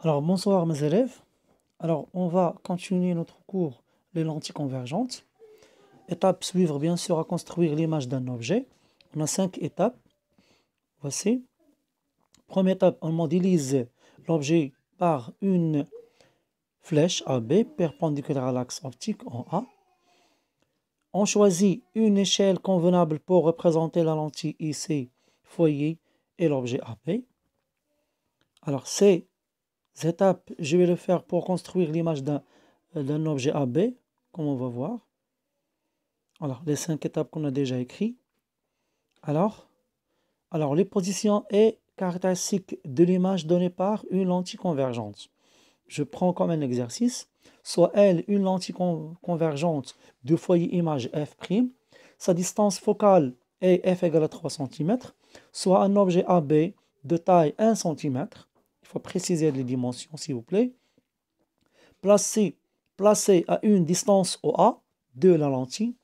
Alors bonsoir mes élèves. Alors on va continuer notre cours les lentilles convergentes. Étape suivre bien sûr à construire l'image d'un objet. On a cinq étapes. Voici. Première étape, on modélise l'objet par une flèche AB perpendiculaire à l'axe optique en A. On choisit une échelle convenable pour représenter la lentille IC, foyer et l'objet AP. Alors c'est étapes, je vais le faire pour construire l'image d'un euh, objet AB, comme on va voir. Alors, les cinq étapes qu'on a déjà écrites. Alors, alors, les positions et caractéristiques de l'image donnée par une lentille convergente. Je prends comme un exercice, soit elle, une lentille convergente du foyer image F', sa distance focale est F égale à 3 cm, soit un objet AB de taille 1 cm, il faut préciser les dimensions s'il vous plaît, Placer placé à une distance OA de la lentille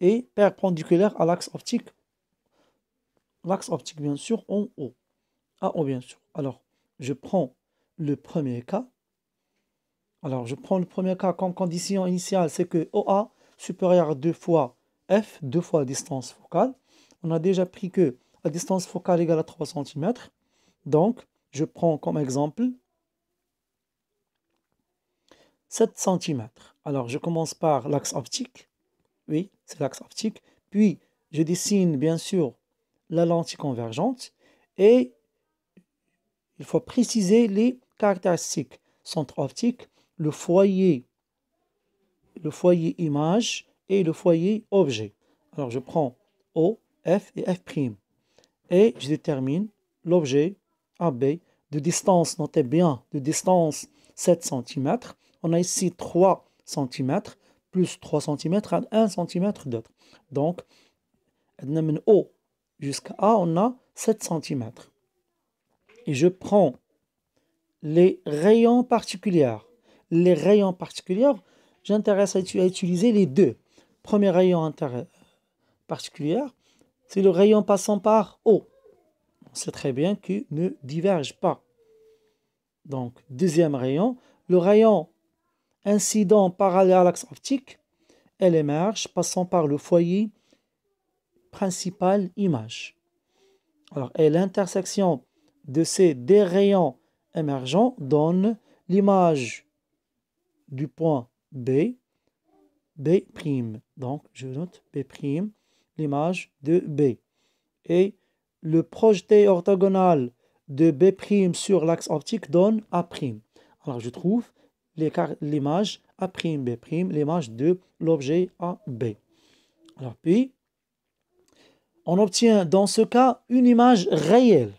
et perpendiculaire à l'axe optique, l'axe optique bien sûr en haut, à ah, haut oh, bien sûr. Alors, je prends le premier cas. Alors, je prends le premier cas comme condition initiale, c'est que OA supérieur à 2 fois F, 2 fois distance focale. On a déjà pris que la distance focale égale à 3 cm. Donc, je prends comme exemple 7 cm. Alors, je commence par l'axe optique. Oui, c'est l'axe optique. Puis, je dessine, bien sûr, la lentille convergente. Et il faut préciser les caractéristiques centre optique, le foyer, le foyer image et le foyer objet. Alors, je prends O, F et F'. Et je détermine l'objet AB de distance, notez bien, de distance 7 cm. On a ici 3 cm, plus 3 cm à 1 cm d'autre. Donc, de O jusqu'à A, on a 7 cm. Et je prends les rayons particuliers. Les rayons particuliers, j'intéresse à utiliser les deux. Premier rayon particulier, c'est le rayon passant par O c'est très bien qu'ils ne diverge pas. Donc, deuxième rayon, le rayon incident parallèle à l'axe optique, elle émerge passant par le foyer principal image. Alors, et l'intersection de ces deux rayons émergents donne l'image du point B, B'. Donc, je note B', l'image de B. Et le projeté orthogonal de B' sur l'axe optique donne A'. Alors je trouve l'image A'B', l'image de l'objet AB. Alors puis, on obtient dans ce cas une image réelle.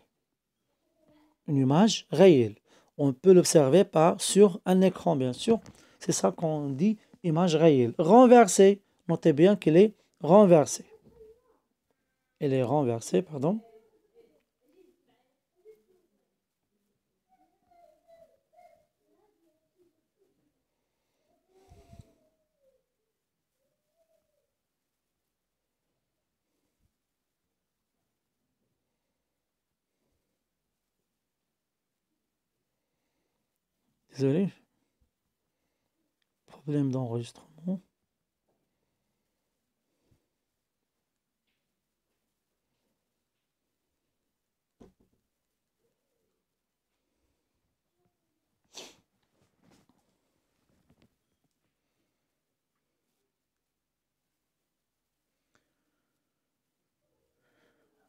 Une image réelle. On peut l'observer par sur un écran, bien sûr. C'est ça qu'on dit image réelle. Renversée. Notez bien qu'elle est renversée. Elle est renversée, pardon. Désolé. Problème d'enregistrement.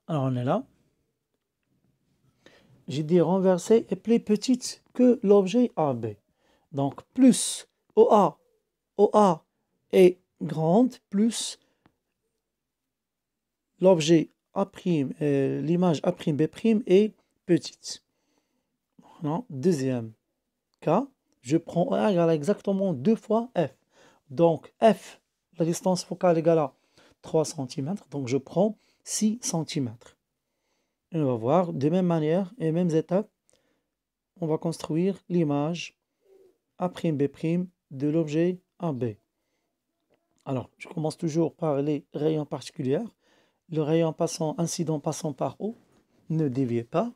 Alors on est là j'ai dit renversé est plus petite que l'objet AB. Donc plus OA, OA est grande plus l'objet A', l'image A'B' est petite. Maintenant, deuxième cas, je prends OA égale exactement deux fois F. Donc F, la distance focale égale à 3 cm, donc je prends 6 cm on va voir, de même manière et mêmes étapes, on va construire l'image A'B' de l'objet AB. Alors, je commence toujours par les rayons particuliers. Le rayon passant, incident passant par O, ne déviez pas.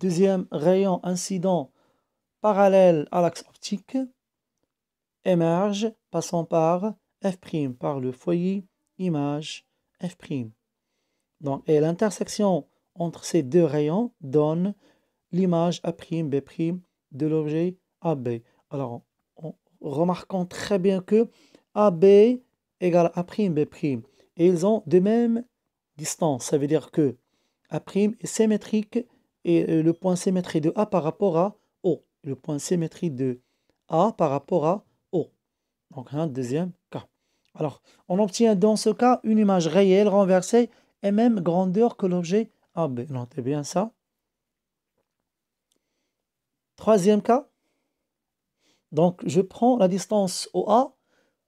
Deuxième rayon incident parallèle à l'axe optique, émerge passant par F', par le foyer, image F'. Donc, et l'intersection entre ces deux rayons donne l'image A'B' de l'objet AB. Alors, remarquons très bien que AB égale A'B'. Et ils ont de même distance, Ça veut dire que A' est symétrique et euh, le point symétrie de A par rapport à O. Le point symétrie de A par rapport à O. Donc, un deuxième cas. Alors, on obtient dans ce cas une image réelle renversée et même grandeur que l'objet ah, ben, non, Notez bien ça. Troisième cas. Donc, je prends la distance OA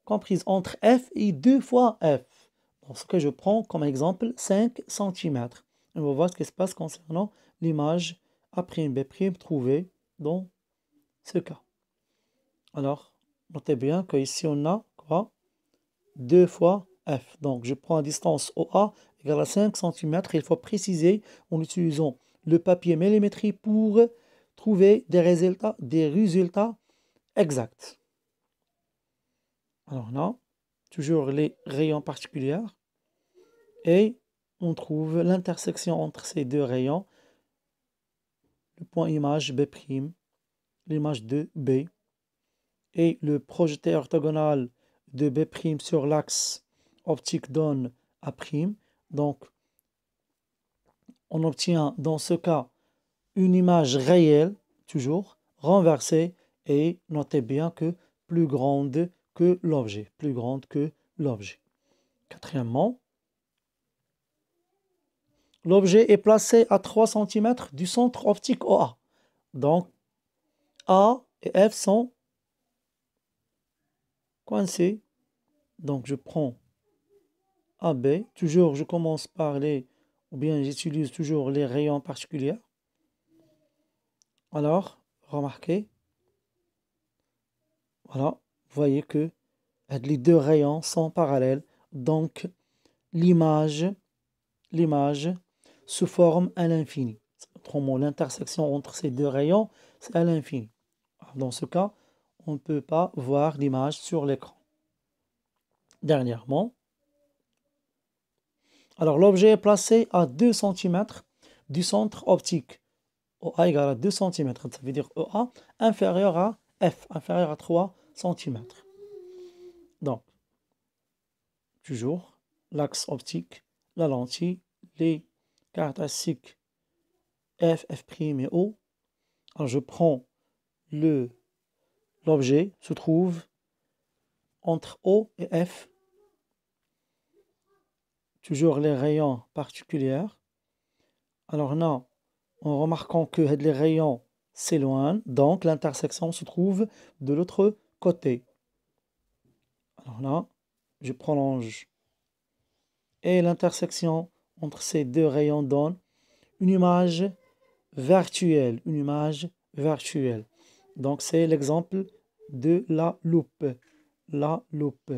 comprise entre F et 2 fois F. Donc, ce que je prends comme exemple, 5 cm. On va voir ce qui se passe concernant l'image A'B' trouvée dans ce cas. Alors, notez bien que ici on a quoi 2 fois donc je prends la distance OA égale à 5 cm. Il faut préciser en utilisant le papier millimétrie pour trouver des résultats, des résultats exacts. Alors là, toujours les rayons particuliers. Et on trouve l'intersection entre ces deux rayons. Le point image B', l'image de B. Et le projeté orthogonal de B' sur l'axe optique donne à prime. Donc, on obtient dans ce cas une image réelle, toujours, renversée et notez bien que plus grande que l'objet, plus grande que l'objet. Quatrièmement, l'objet est placé à 3 cm du centre optique OA. Donc, A et F sont coincés. Donc, je prends AB. Ah ben, toujours, je commence par les, ou bien j'utilise toujours les rayons particuliers. Alors, remarquez, voilà, vous voyez que les deux rayons sont parallèles. Donc, l'image, l'image se forme à l'infini. Autrement, l'intersection entre ces deux rayons, c'est à l'infini. Dans ce cas, on ne peut pas voir l'image sur l'écran. Dernièrement, alors l'objet est placé à 2 cm du centre optique. OA égale à 2 cm, ça veut dire OA inférieur à F, inférieur à 3 cm. Donc, toujours l'axe optique, la lentille, les caractéristiques F, F' et O. Alors je prends le l'objet se trouve entre O et F toujours les rayons particuliers. Alors là, en remarquant que les rayons s'éloignent, donc l'intersection se trouve de l'autre côté. Alors là, je prolonge. Et l'intersection entre ces deux rayons donne une image virtuelle, une image virtuelle. Donc c'est l'exemple de la loupe. La loupe.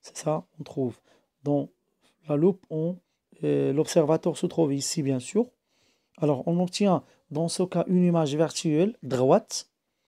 C'est ça, on trouve. Donc la loupe, l'observateur se trouve ici bien sûr. Alors on obtient dans ce cas une image virtuelle droite